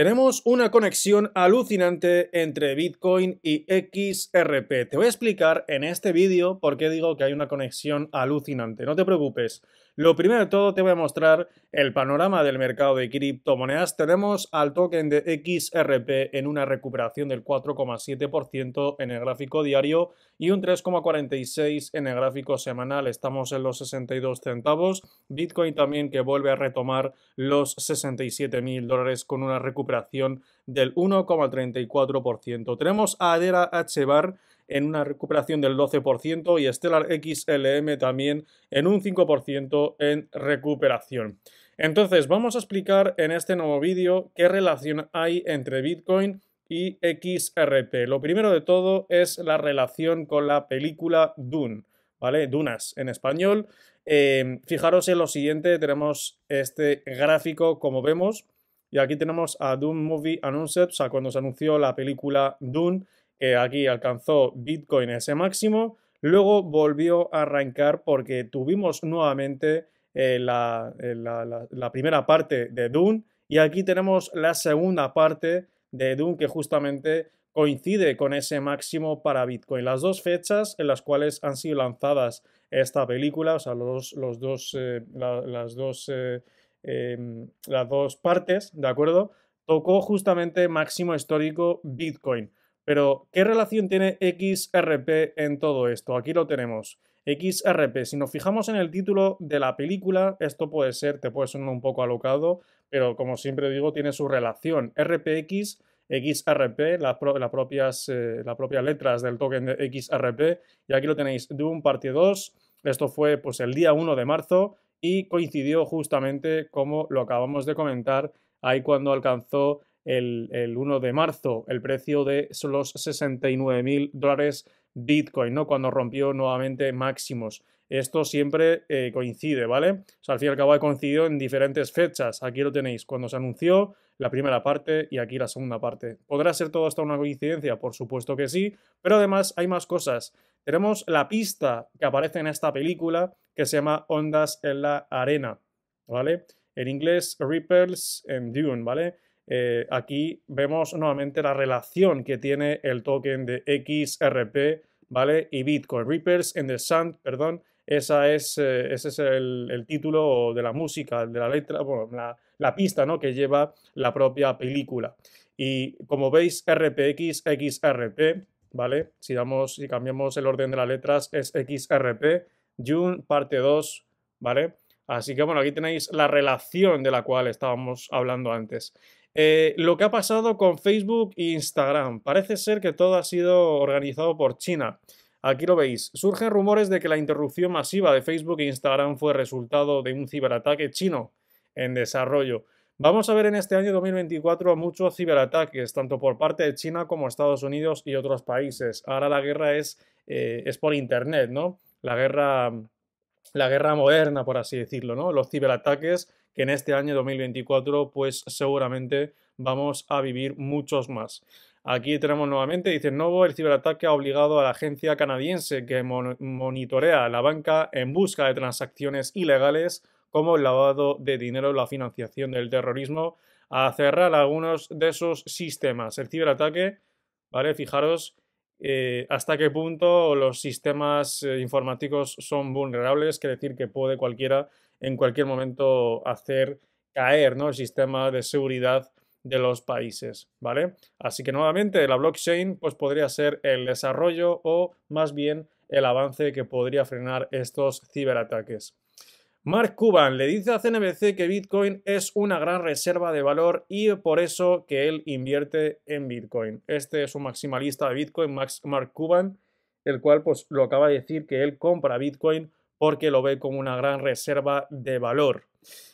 Tenemos una conexión alucinante entre Bitcoin y XRP. Te voy a explicar en este vídeo por qué digo que hay una conexión alucinante. No te preocupes, lo primero de todo te voy a mostrar el panorama del mercado de criptomonedas. Tenemos al token de XRP en una recuperación del 4,7% en el gráfico diario y un 3,46% en el gráfico semanal. Estamos en los 62 centavos. Bitcoin también que vuelve a retomar los 67 mil dólares con una recuperación del 1,34%. Tenemos a Adera Hbar en una recuperación del 12% y Stellar XLM también en un 5% en recuperación. Entonces, vamos a explicar en este nuevo vídeo qué relación hay entre Bitcoin y XRP. Lo primero de todo es la relación con la película Dune, ¿vale? Dunas en español. Eh, fijaros en lo siguiente, tenemos este gráfico como vemos. Y aquí tenemos a Dune Movie Announced, o sea, cuando se anunció la película Dune que eh, aquí alcanzó Bitcoin ese máximo, luego volvió a arrancar porque tuvimos nuevamente eh, eh, la, primera parte de Dune y aquí tenemos la segunda parte de Dune que justamente coincide con ese máximo para Bitcoin. Las dos fechas en las cuales han sido lanzadas esta película, o sea, los, dos, las, dos, em, las dos partes, ¿de acuerdo? Tocó justamente máximo histórico Bitcoin. Pero, ¿qué relación tiene XRP en todo esto? Aquí lo tenemos. XRP, si nos fijamos en el título de la película, esto puede ser, te puede sonar un poco alocado, pero como siempre digo, tiene su relación. RPX, XRP, las, propias, eh, las propias letras del token de XRP, y aquí lo tenéis, Doom Parte 2, esto fue pues el día 1 de marzo, y coincidió justamente, como lo acabamos de comentar, ahí cuando alcanzó el, 1 de marzo el precio de los 69 mil dólares Bitcoin, ¿no? Cuando rompió nuevamente máximos. Esto siempre eh, coincide, ¿vale? O sea, al fin y al cabo ha coincidido en diferentes fechas. Aquí lo tenéis, cuando se anunció la primera parte y aquí la segunda parte. ¿Podrá ser todo esto una coincidencia? Por supuesto que sí, pero además hay más cosas. Tenemos la pista que aparece en esta película que se llama Ondas en la Arena, ¿vale? En inglés, Ripples en Dune, ¿vale? Eh, aquí vemos nuevamente la relación que tiene el token de XRP, ¿vale? Y Bitcoin, Reapers in the Sand, perdón, esa es, eh, ese es el, título de la música, de la letra, bueno, la, pista, ¿no? Que lleva la propia película. Y como veis, RPX, XRP, ¿vale? Si, damos, si cambiamos el orden de las letras, es XRP, June, parte 2, ¿vale? Así que bueno, aquí tenéis la relación de la cual estábamos hablando antes. Eh, lo que ha pasado con Facebook e Instagram. Parece ser que todo ha sido organizado por China. Aquí lo veis. Surgen rumores de que la interrupción masiva de Facebook e Instagram fue resultado de un ciberataque chino en desarrollo. Vamos a ver en este año 2024 muchos ciberataques, tanto por parte de China como Estados Unidos y otros países. Ahora la guerra es, eh, es por Internet, ¿no? La guerra, la guerra moderna, por así decirlo, ¿no? Los ciberataques que en este año 2024 pues seguramente vamos a vivir muchos más. Aquí tenemos nuevamente, dice nuevo el ciberataque ha obligado a la agencia canadiense que monitorea monitorea la banca en busca de transacciones ilegales como el lavado de dinero, la financiación del terrorismo, a cerrar algunos de esos sistemas. El ciberataque, ¿vale? Fijaros eh, hasta qué punto los sistemas eh, informáticos son vulnerables, quiere decir que puede cualquiera en cualquier momento hacer caer ¿no? el sistema de seguridad de los países, ¿vale? Así que nuevamente la blockchain pues podría ser el desarrollo o más bien el avance que podría frenar estos ciberataques. Mark Cuban le dice a CNBC que Bitcoin es una gran reserva de valor y por eso que él invierte en Bitcoin. Este es un maximalista de Bitcoin, Mark Cuban, el cual pues lo acaba de decir que él compra Bitcoin porque lo ve como una gran reserva de valor.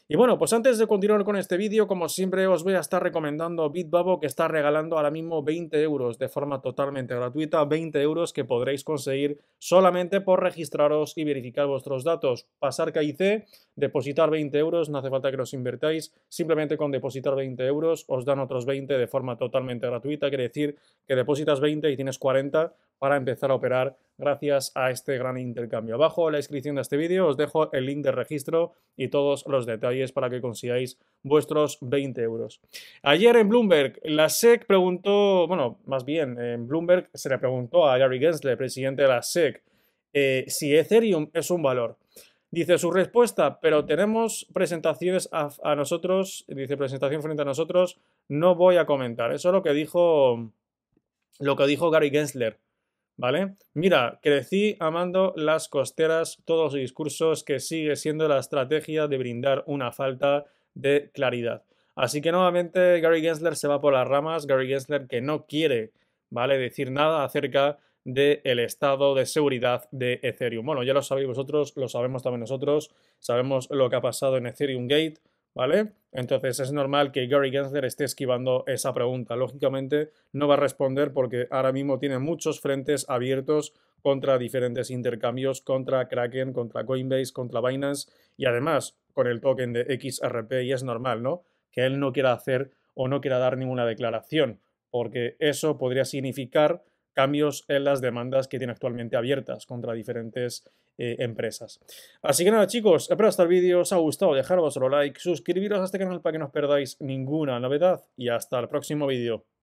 Y bueno, pues antes de continuar con este vídeo, como siempre os voy a estar recomendando Bitbabo que está regalando ahora mismo 20 euros de forma totalmente gratuita, 20 euros que podréis conseguir solamente por registraros y verificar vuestros datos. Pasar KIC, depositar 20 euros, no hace falta que los invertáis, simplemente con depositar 20 euros os dan otros 20 de forma totalmente gratuita, quiere decir que depositas 20 y tienes 40 para empezar a operar gracias a este gran intercambio. Abajo en la descripción de este vídeo os dejo el link de registro y todos los detalles para que consigáis vuestros 20 euros. Ayer en Bloomberg, la SEC preguntó, bueno, más bien, en Bloomberg se le preguntó a Gary Gensler, presidente de la SEC, eh, si Ethereum es un valor. Dice su respuesta, pero tenemos presentaciones a, a nosotros, dice presentación frente a nosotros, no voy a comentar. Eso es lo que dijo, lo que dijo Gary Gensler ¿vale? Mira, crecí amando las costeras, todos los discursos que sigue siendo la estrategia de brindar una falta de claridad. Así que nuevamente Gary Gensler se va por las ramas, Gary Gensler que no quiere, ¿vale? Decir nada acerca del estado de seguridad de Ethereum. Bueno, ya lo sabéis vosotros, lo sabemos también nosotros, sabemos lo que ha pasado en Ethereum Gate, ¿vale? Entonces es normal que Gary Gensler esté esquivando esa pregunta. Lógicamente no va a responder porque ahora mismo tiene muchos frentes abiertos contra diferentes intercambios, contra Kraken, contra Coinbase, contra Binance y además con el token de XRP y es normal, ¿no? Que él no quiera hacer o no quiera dar ninguna declaración porque eso podría significar cambios en las demandas que tiene actualmente abiertas contra diferentes eh, empresas. Así que nada chicos, espero hasta este el vídeo os ha gustado, dejaros vuestro like, suscribiros a este canal para que no os perdáis ninguna novedad y hasta el próximo vídeo.